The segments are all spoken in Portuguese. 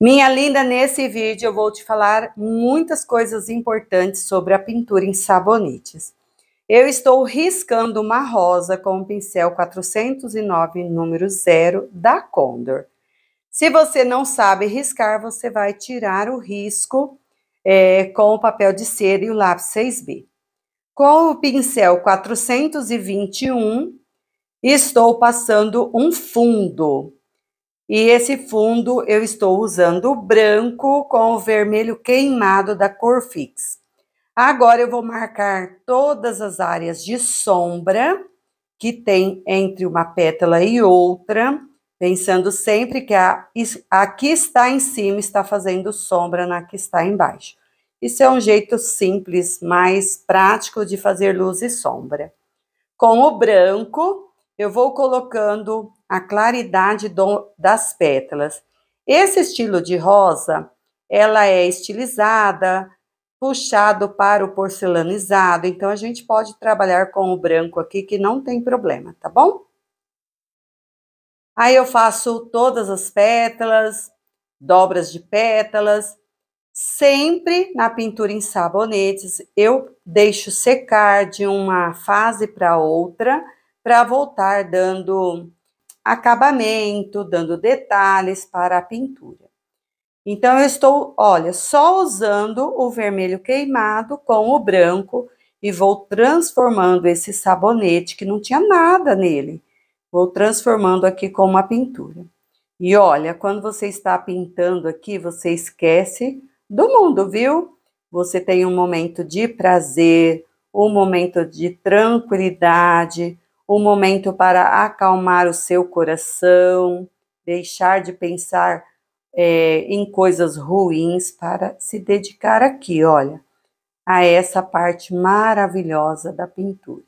Minha linda, nesse vídeo eu vou te falar muitas coisas importantes sobre a pintura em sabonetes. Eu estou riscando uma rosa com o pincel 409 número 0 da Condor. Se você não sabe riscar, você vai tirar o risco é, com o papel de cera e o lápis 6B. Com o pincel 421, estou passando um fundo e esse fundo eu estou usando branco com o vermelho queimado da cor fix. Agora eu vou marcar todas as áreas de sombra que tem entre uma pétala e outra, pensando sempre que a, a que está em cima está fazendo sombra na que está embaixo. Isso é um jeito simples, mais prático de fazer luz e sombra. Com o branco, eu vou colocando a claridade do, das pétalas. Esse estilo de rosa, ela é estilizada, puxado para o porcelanizado, então a gente pode trabalhar com o branco aqui que não tem problema, tá bom? Aí eu faço todas as pétalas, dobras de pétalas, sempre na pintura em sabonetes, eu deixo secar de uma fase para outra, para voltar dando acabamento, dando detalhes para a pintura. Então, eu estou, olha, só usando o vermelho queimado com o branco e vou transformando esse sabonete, que não tinha nada nele, vou transformando aqui com uma pintura. E olha, quando você está pintando aqui, você esquece do mundo, viu? Você tem um momento de prazer, um momento de tranquilidade, um momento para acalmar o seu coração, deixar de pensar é, em coisas ruins para se dedicar aqui, olha, a essa parte maravilhosa da pintura.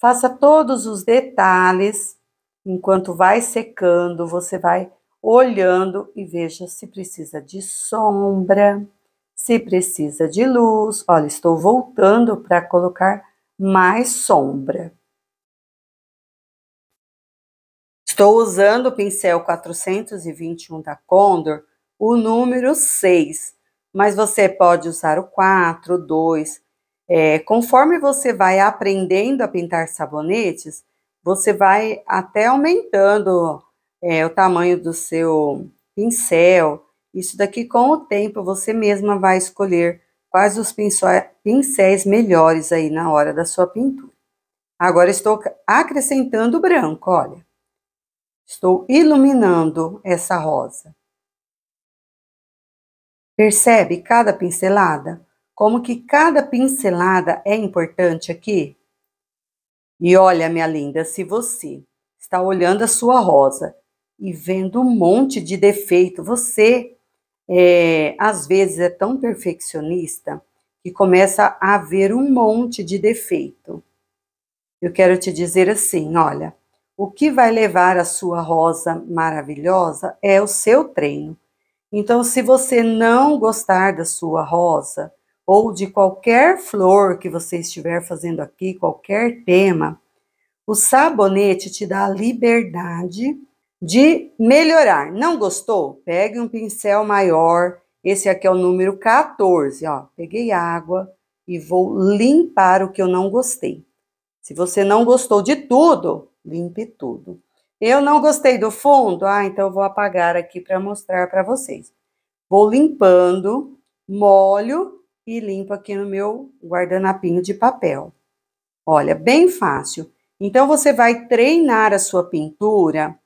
Faça todos os detalhes enquanto vai secando, você vai olhando e veja se precisa de sombra, se precisa de luz. Olha, estou voltando para colocar mais sombra. Estou usando o pincel 421 da Condor, o número 6, mas você pode usar o 4, 2. É, conforme você vai aprendendo a pintar sabonetes, você vai até aumentando é, o tamanho do seu pincel. Isso daqui com o tempo você mesma vai escolher quais os pincéis melhores aí na hora da sua pintura. Agora estou acrescentando branco, olha. Estou iluminando essa rosa. Percebe cada pincelada? Como que cada pincelada é importante aqui? E olha, minha linda, se você está olhando a sua rosa e vendo um monte de defeito, você é, às vezes é tão perfeccionista que começa a ver um monte de defeito. Eu quero te dizer assim, olha, o que vai levar a sua rosa maravilhosa é o seu treino. Então, se você não gostar da sua rosa ou de qualquer flor que você estiver fazendo aqui, qualquer tema, o sabonete te dá a liberdade de melhorar. Não gostou? Pegue um pincel maior. Esse aqui é o número 14, ó. Peguei água e vou limpar o que eu não gostei. Se você não gostou de tudo, limpe tudo. Eu não gostei do fundo, ah, então vou apagar aqui para mostrar para vocês. Vou limpando, molho e limpo aqui no meu guardanapinho de papel. Olha, bem fácil. Então você vai treinar a sua pintura.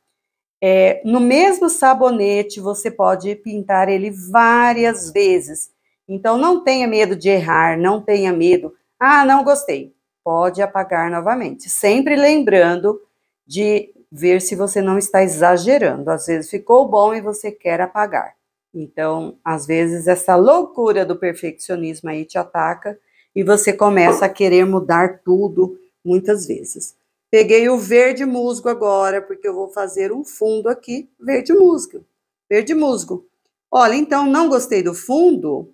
É, no mesmo sabonete você pode pintar ele várias vezes. Então não tenha medo de errar, não tenha medo. Ah, não gostei. Pode apagar novamente. Sempre lembrando de ver se você não está exagerando. Às vezes ficou bom e você quer apagar. Então, às vezes, essa loucura do perfeccionismo aí te ataca e você começa a querer mudar tudo muitas vezes. Peguei o verde musgo agora, porque eu vou fazer um fundo aqui, verde musgo. Verde musgo. Olha, então, não gostei do fundo,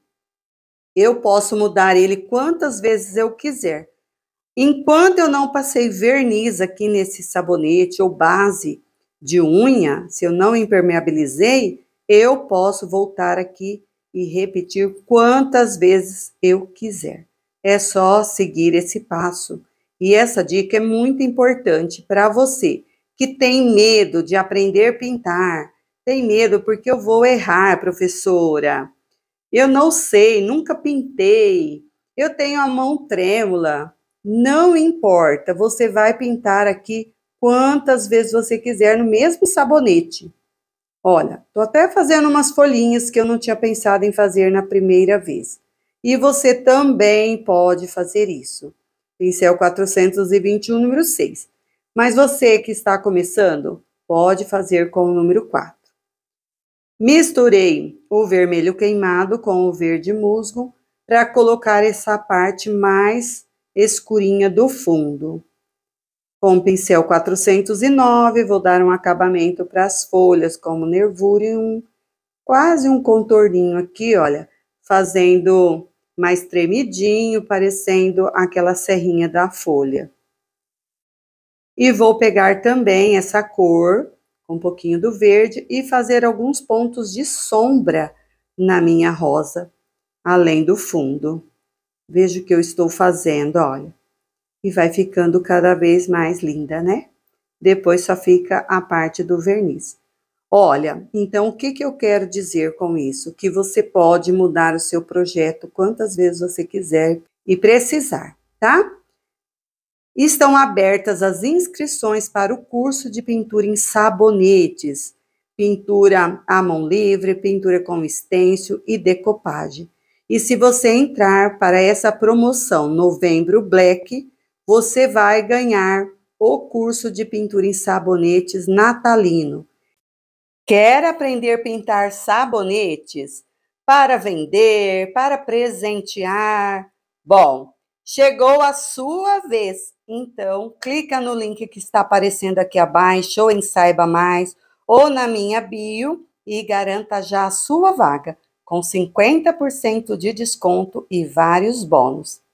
eu posso mudar ele quantas vezes eu quiser. Enquanto eu não passei verniz aqui nesse sabonete ou base de unha, se eu não impermeabilizei, eu posso voltar aqui e repetir quantas vezes eu quiser. É só seguir esse passo. E essa dica é muito importante para você que tem medo de aprender a pintar. Tem medo porque eu vou errar, professora. Eu não sei, nunca pintei. Eu tenho a mão trêmula. Não importa, você vai pintar aqui quantas vezes você quiser no mesmo sabonete. Olha, tô até fazendo umas folhinhas que eu não tinha pensado em fazer na primeira vez. E você também pode fazer isso. Pincel 421, número 6. Mas você que está começando, pode fazer com o número 4. Misturei o vermelho queimado com o verde musgo para colocar essa parte mais escurinha do fundo. Com o pincel 409, vou dar um acabamento para as folhas, como nervura e um, quase um contorninho aqui, olha, fazendo mais tremidinho, parecendo aquela serrinha da folha. E vou pegar também essa cor, um pouquinho do verde, e fazer alguns pontos de sombra na minha rosa, além do fundo. Veja o que eu estou fazendo, olha. E vai ficando cada vez mais linda, né? Depois só fica a parte do verniz. Olha, então o que, que eu quero dizer com isso? Que você pode mudar o seu projeto quantas vezes você quiser e precisar, tá? Estão abertas as inscrições para o curso de pintura em sabonetes, pintura à mão livre, pintura com estêncil e decopagem. E se você entrar para essa promoção Novembro Black, você vai ganhar o curso de pintura em sabonetes natalino. Quer aprender a pintar sabonetes para vender, para presentear? Bom, chegou a sua vez. Então, clica no link que está aparecendo aqui abaixo, ou em Saiba Mais, ou na minha bio e garanta já a sua vaga com 50% de desconto e vários bônus.